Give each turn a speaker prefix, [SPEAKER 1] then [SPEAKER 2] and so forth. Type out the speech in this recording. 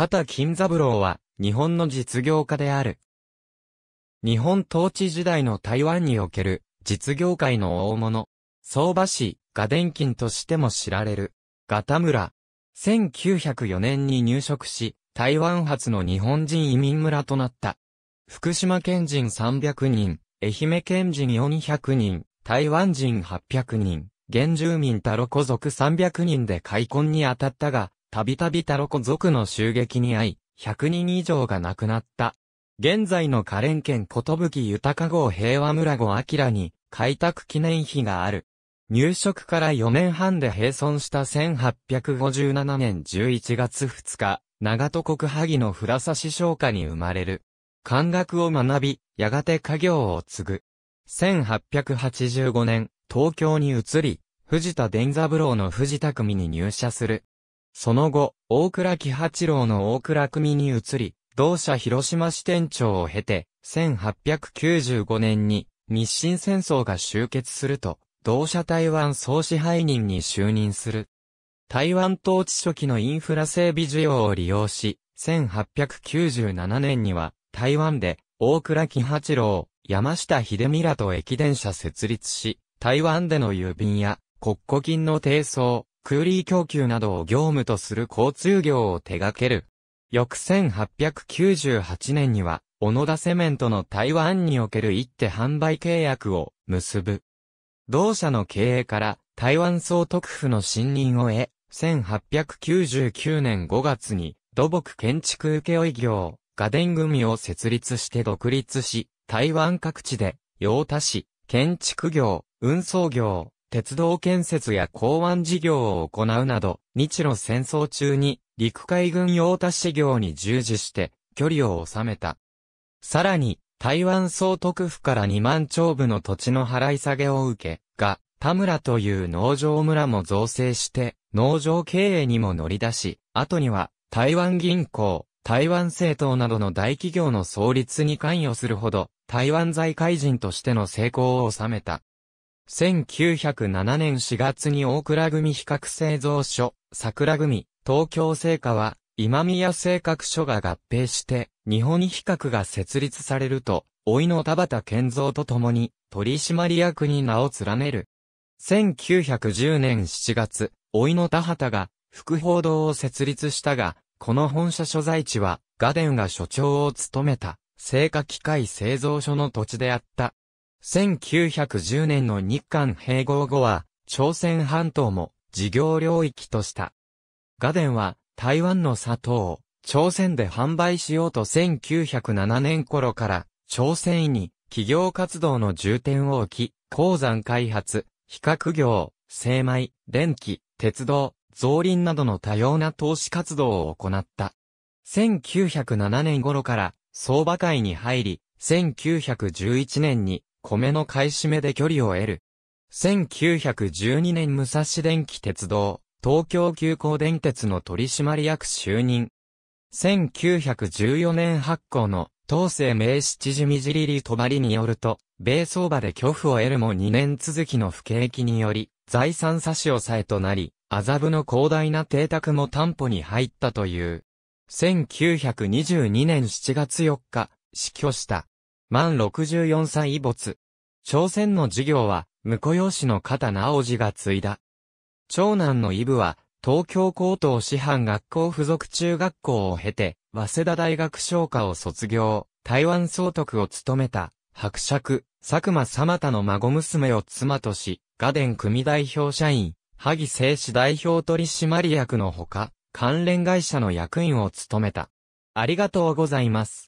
[SPEAKER 1] 片金三郎は、日本の実業家である。日本統治時代の台湾における、実業界の大物、相場師、ガデン金としても知られる、ガタ村。1904年に入植し、台湾発の日本人移民村となった。福島県人300人、愛媛県人400人、台湾人800人、原住民タロコ族300人で開墾に当たったが、たびたびタロコ族の襲撃に遭い、100人以上が亡くなった。現在のカレン県ことぶき豊号平和村後明に開拓記念碑がある。入植から4年半で閉村した1857年11月2日、長戸国萩の浦し商家に生まれる。漢学を学び、やがて家業を継ぐ。1885年、東京に移り、藤田伝三郎の藤田組に入社する。その後、大倉喜八郎の大倉組に移り、同社広島支店長を経て、1895年に日清戦争が終結すると、同社台湾総支配人に就任する。台湾統治初期のインフラ整備需要を利用し、1897年には台湾で大倉喜八郎、山下秀美らと駅電車設立し、台湾での郵便や国庫金の低層、クーリー供給などを業務とする交通業を手掛ける。翌1898年には、小野田セメントの台湾における一手販売契約を結ぶ。同社の経営から台湾総督府の信任を得、1899年5月に土木建築請負業、ガデン組を設立して独立し、台湾各地で、洋田市、建築業、運送業、鉄道建設や港湾事業を行うなど、日露戦争中に陸海軍用達事業に従事して距離を収めた。さらに、台湾総督府から2万丁部の土地の払い下げを受け、が、田村という農場村も造成して、農場経営にも乗り出し、後には、台湾銀行、台湾政党などの大企業の創立に関与するほど、台湾財界人としての成功を収めた。1907年4月に大倉組比較製造所、桜組、東京製菓は、今宮製菓所が合併して、日本比較が設立されると、老いの田畑健造と共に、取締役に名を連ねる。1910年7月、老いの田畑が、副報道を設立したが、この本社所在地は、ガデンが所長を務めた、製菓機械製造所の土地であった。1910年の日韓併合後は、朝鮮半島も事業領域とした。ガデンは、台湾の砂糖を朝鮮で販売しようと1907年頃から、朝鮮に企業活動の重点を置き、鉱山開発、比較業、精米、電気、鉄道、造林などの多様な投資活動を行った。1907年頃から相場会に入り、1911年に米の買い占めで距離を得る。1912年武蔵電気鉄道、東京急行電鉄の取締役就任。1914年発行の東西名七時みじりりとばりによると、米相場で恐怖を得るも2年続きの不景気により、財産差し押さえとなり、麻布の広大な邸宅も担保に入ったという。1922年7月4日、死去した。満64歳遺没。朝鮮の事業は、婿養子の片直次が継いだ。長男のイブは、東京高等師範学校附属中学校を経て、早稲田大学商科を卒業、台湾総督を務めた、伯爵、佐久間様田の孫娘を妻とし、画伝組代表社員、萩製紙代表取締役のほか、関連会社の役員を務めた。ありがとうございます。